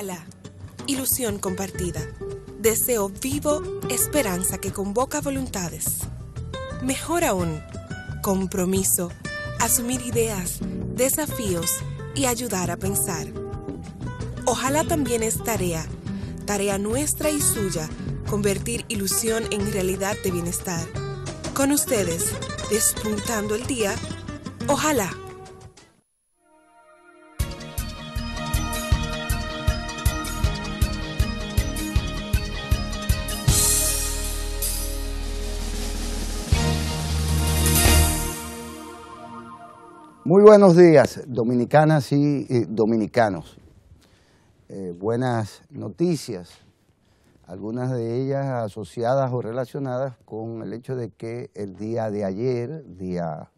ojalá ilusión compartida, deseo vivo, esperanza que convoca voluntades. Mejor aún, compromiso, asumir ideas, desafíos y ayudar a pensar. Ojalá también es tarea, tarea nuestra y suya, convertir ilusión en realidad de bienestar. Con ustedes, despuntando el día, ojalá. Muy buenos días, dominicanas y eh, dominicanos. Eh, buenas noticias, algunas de ellas asociadas o relacionadas con el hecho de que el día de ayer, día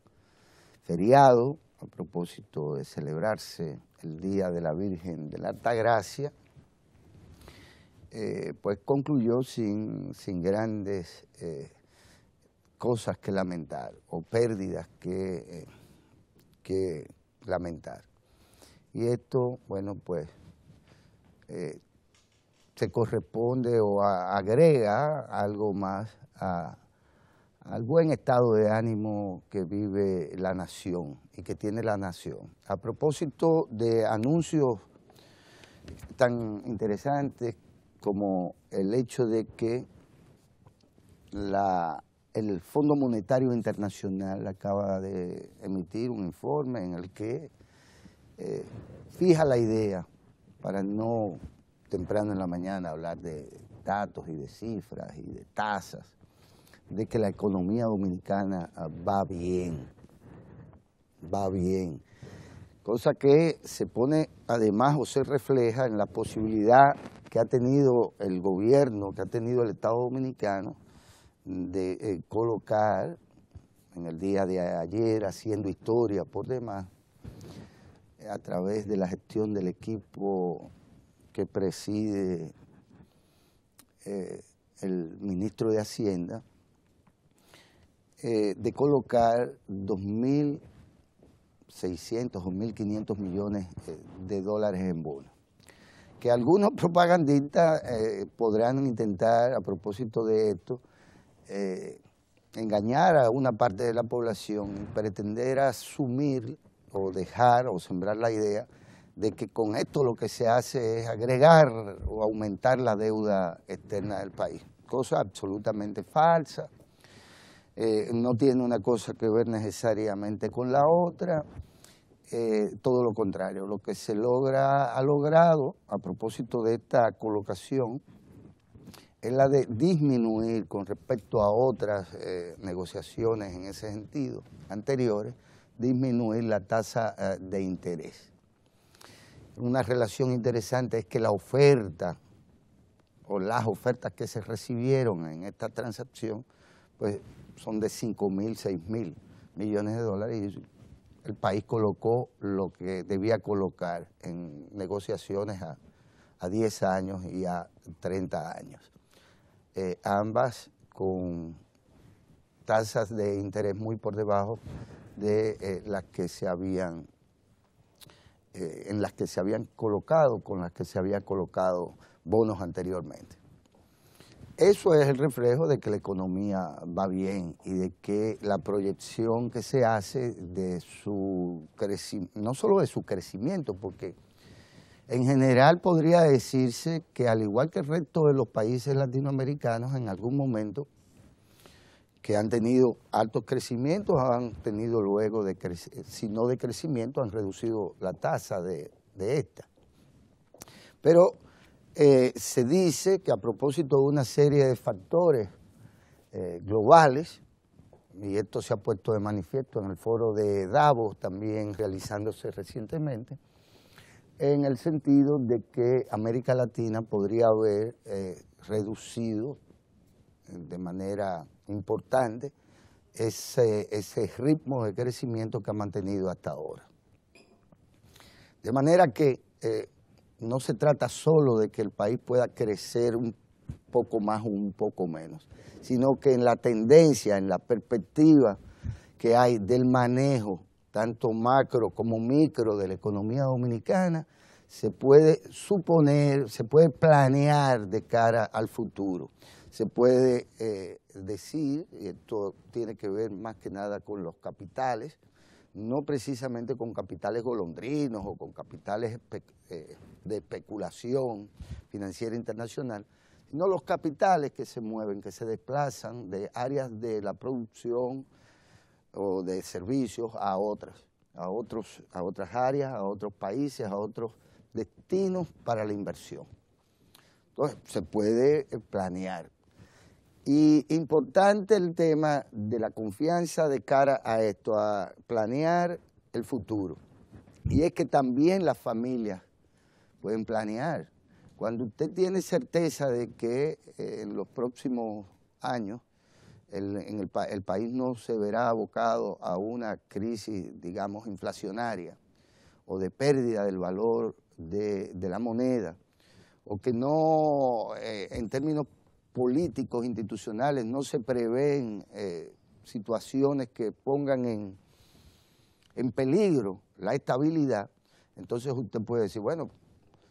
feriado, a propósito de celebrarse el Día de la Virgen de la Altagracia, eh, pues concluyó sin, sin grandes cosas que lamentar o pérdidas que que lamentar. Y esto, bueno, pues eh, se corresponde o agrega algo más al buen estado de ánimo que vive la nación y que tiene la nación. A propósito de anuncios tan interesantes como el hecho de que la el Fondo Monetario Internacional acaba de emitir un informe en el que eh, fija la idea para no temprano en la mañana hablar de datos y de cifras y de tasas, de que la economía dominicana ah, va bien, va bien. Cosa que se pone además o se refleja en la posibilidad que ha tenido el gobierno, que ha tenido el Estado Dominicano de eh, colocar en el día de ayer, haciendo historia por demás, a través de la gestión del equipo que preside eh, el ministro de Hacienda, eh, de colocar 2.600 o 1.500 millones de dólares en bonos. Que algunos propagandistas podrán intentar, a propósito de esto, eh, engañar a una parte de la población y pretender asumir o dejar o sembrar la idea de que con esto lo que se hace es agregar o aumentar la deuda externa del país. Cosa absolutamente falsa, eh, no tiene una cosa que ver necesariamente con la otra, eh, todo lo contrario, lo que se logra ha logrado a propósito de esta colocación es la de disminuir con respecto a otras eh, negociaciones en ese sentido anteriores, disminuir la tasa eh, de interés. Una relación interesante es que la oferta o las ofertas que se recibieron en esta transacción pues, son de 5.000, mil, mil millones de dólares y el país colocó lo que debía colocar en negociaciones a, a 10 años y a 30 años. Eh, ambas con tasas de interés muy por debajo de eh, las que se habían eh, en las que se habían colocado, con las que se habían colocado bonos anteriormente. Eso es el reflejo de que la economía va bien y de que la proyección que se hace de su crecimiento, no solo de su crecimiento, porque en general podría decirse que al igual que el resto de los países latinoamericanos en algún momento que han tenido altos crecimientos, han tenido luego, de si no de crecimiento, han reducido la tasa de, de esta. Pero eh, se dice que a propósito de una serie de factores eh, globales, y esto se ha puesto de manifiesto en el foro de Davos, también realizándose recientemente, en el sentido de que América Latina podría haber eh, reducido eh, de manera importante ese, ritmo de crecimiento que ha mantenido hasta ahora. De manera que eh, no se trata solo de que el país pueda crecer un poco más o un poco menos, sino que en la tendencia, en la perspectiva que hay del manejo tanto macro como micro de la economía dominicana, se puede suponer, se puede planear de cara al futuro. Se puede eh, decir, y esto tiene que ver más que nada con los capitales, no precisamente con capitales golondrinos o con capitales eh, de especulación financiera internacional, sino los capitales que se mueven, que se desplazan de áreas de la producción, o de servicios a otras, a, otros, a otras áreas, a otros países, a otros destinos para la inversión. Entonces, se puede eh, planear. Y importante el tema de la confianza de cara a esto, a planear el futuro. Y es que también las familias pueden planear. Cuando usted tiene certeza de que eh, en los próximos años el, el, país no se verá abocado a una crisis, digamos, inflacionaria o de pérdida del valor de, la moneda, o que no, eh, en términos políticos, institucionales, no se prevén eh, situaciones que pongan en, en peligro la estabilidad, entonces usted puede decir, bueno,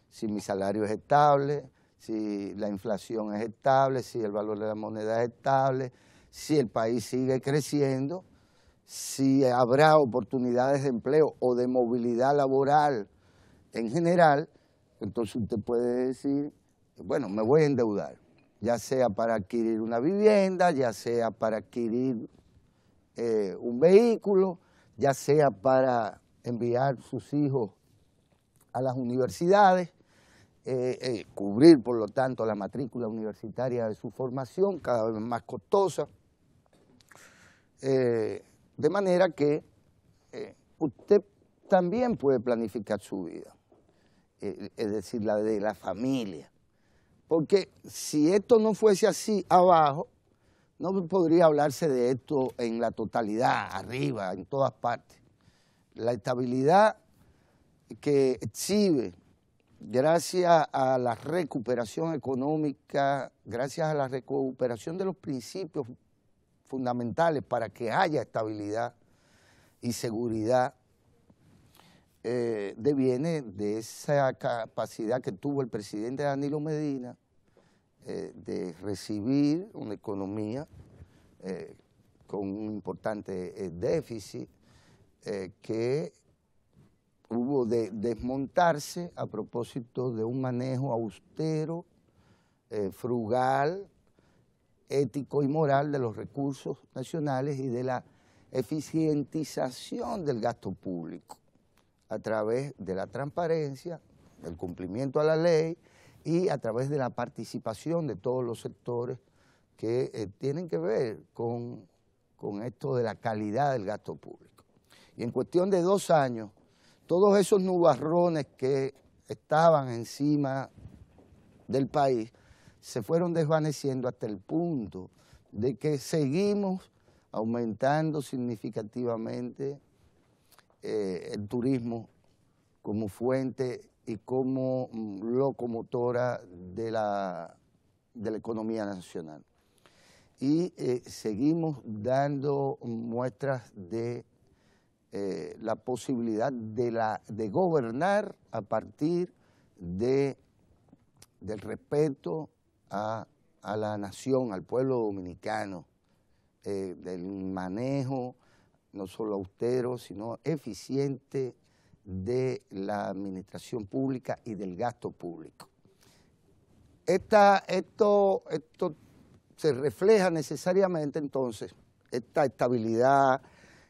si mi salario es estable, si la inflación es estable, si el valor de la moneda es estable, si el país sigue creciendo, si habrá oportunidades de empleo o de movilidad laboral en general, entonces usted puede decir, bueno, me voy a endeudar, ya sea para adquirir una vivienda, ya sea para adquirir eh, un vehículo, ya sea para enviar sus hijos a las universidades, eh, eh, cubrir, por lo tanto, la matrícula universitaria de su formación, cada vez más costosa. Eh, de manera que eh, usted también puede planificar su vida, eh, es decir, la de la familia. Porque si esto no fuese así abajo, no podría hablarse de esto en la totalidad, arriba, en todas partes. La estabilidad que exhibe gracias a la recuperación económica, gracias a la recuperación de los principios fundamentales para que haya estabilidad y seguridad eh, deviene de esa capacidad que tuvo el presidente Danilo Medina eh, de recibir una economía eh, con un importante déficit que hubo de desmontarse a propósito de un manejo austero, frugal, ético y moral de los recursos nacionales y de la eficientización del gasto público a través de la transparencia, del cumplimiento a la ley y a través de la participación de todos los sectores que eh, tienen que ver con esto de la calidad del gasto público. Y en cuestión de dos años, todos esos nubarrones que estaban encima del país se fueron desvaneciendo hasta el punto de que seguimos aumentando significativamente eh, el turismo como fuente y como mm, locomotora de la, economía nacional. Y eh, seguimos dando muestras de eh, la posibilidad de, gobernar a partir del respeto a, la nación, al pueblo dominicano, eh, del manejo no solo austero, sino eficiente de la administración pública y del gasto público. Esta, esto, esto se refleja necesariamente entonces, esta estabilidad,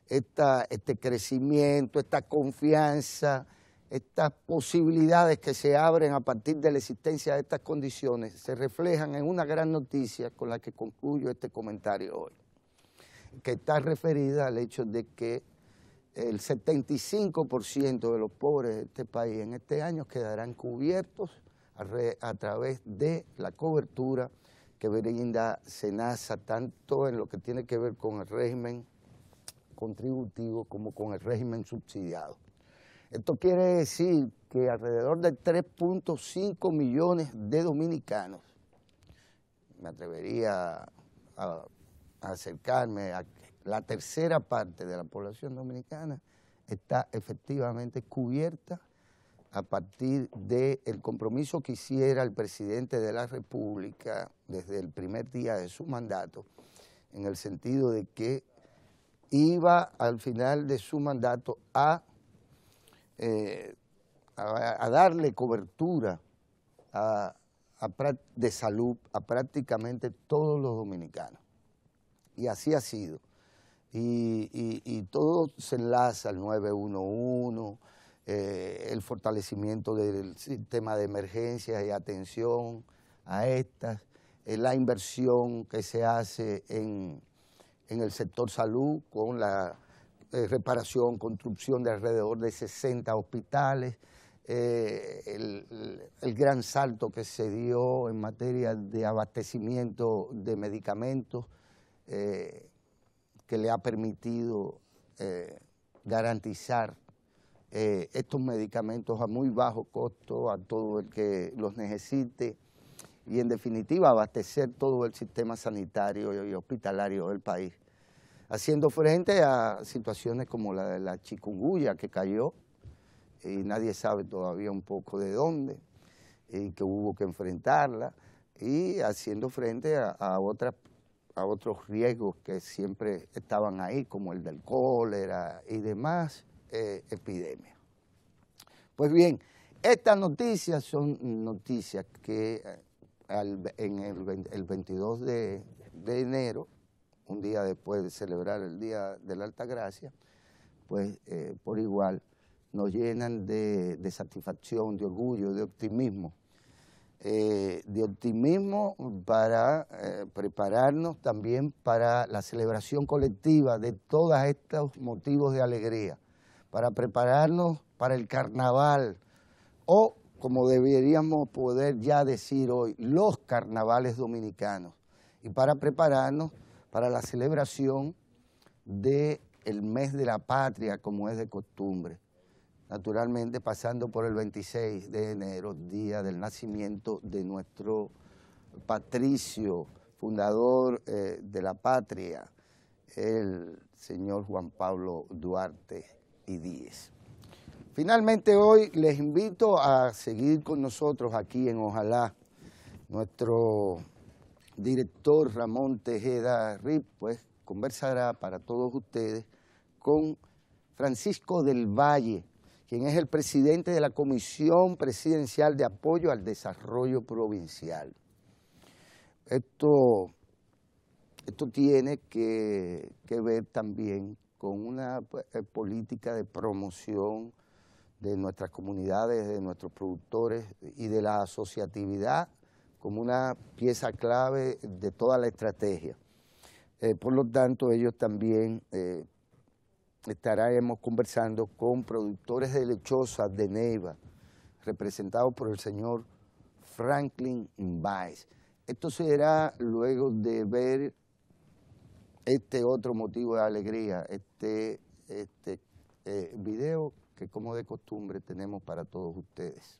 esta, este crecimiento, esta confianza, estas posibilidades que se abren a partir de la existencia de estas condiciones se reflejan en una gran noticia con la que concluyo este comentario hoy, que está referida al hecho de que el 75% de los pobres de este país en este año quedarán cubiertos a, través de la cobertura que brinda SENASA, tanto en lo que tiene que ver con el régimen contributivo como con el régimen subsidiado. Esto quiere decir que alrededor de 3.5 millones de dominicanos, me atrevería a, acercarme a la tercera parte de la población dominicana, está efectivamente cubierta a partir del compromiso que hiciera el presidente de la República desde el primer día de su mandato, en el sentido de que iba al final de su mandato a eh, a, darle cobertura de salud a prácticamente todos los dominicanos. Y así ha sido. Y, todo se enlaza al 911, eh, el fortalecimiento del sistema de emergencias y atención a estas, eh, la inversión que se hace en el sector salud con la eh, reparación, construcción de alrededor de 60 hospitales, eh, el, gran salto que se dio en materia de abastecimiento de medicamentos eh, que le ha permitido garantizar estos medicamentos a muy bajo costo a todo el que los necesite y en definitiva abastecer todo el sistema sanitario y hospitalario del país haciendo frente a situaciones como la de la chikungunya que cayó y nadie sabe todavía un poco de dónde, y que hubo que enfrentarla, y haciendo frente a, otras, a otros riesgos que siempre estaban ahí, como el del cólera y demás eh, epidemias. Pues bien, estas noticias son noticias que eh, en el, 22 de enero un día después de celebrar el Día de la Alta Gracia, pues eh, por igual nos llenan de, satisfacción, de orgullo, de optimismo. Eh, de optimismo para eh, prepararnos también para la celebración colectiva de todos estos motivos de alegría, para prepararnos para el carnaval o, como deberíamos poder ya decir hoy, los carnavales dominicanos y para prepararnos para la celebración del mes de la patria, como es de costumbre. Naturalmente, pasando por el 26 de enero, día del nacimiento de nuestro patricio, fundador eh, de la patria, el señor Juan Pablo Duarte y Díez. Finalmente hoy les invito a seguir con nosotros aquí en Ojalá, nuestro director Ramón Tejeda Rip, pues conversará para todos ustedes con Francisco del Valle, quien es el presidente de la Comisión Presidencial de Apoyo al Desarrollo Provincial. Esto, tiene que, ver también con una pues, eh, política de promoción de nuestras comunidades, de nuestros productores y de la asociatividad como una pieza clave de toda la estrategia. Eh, por lo tanto, ellos también eh, estaremos conversando con productores de lechosa de Neiva, representados por el señor Franklin Baez. Esto será luego de ver este otro motivo de alegría, este, este eh, video que como de costumbre tenemos para todos ustedes.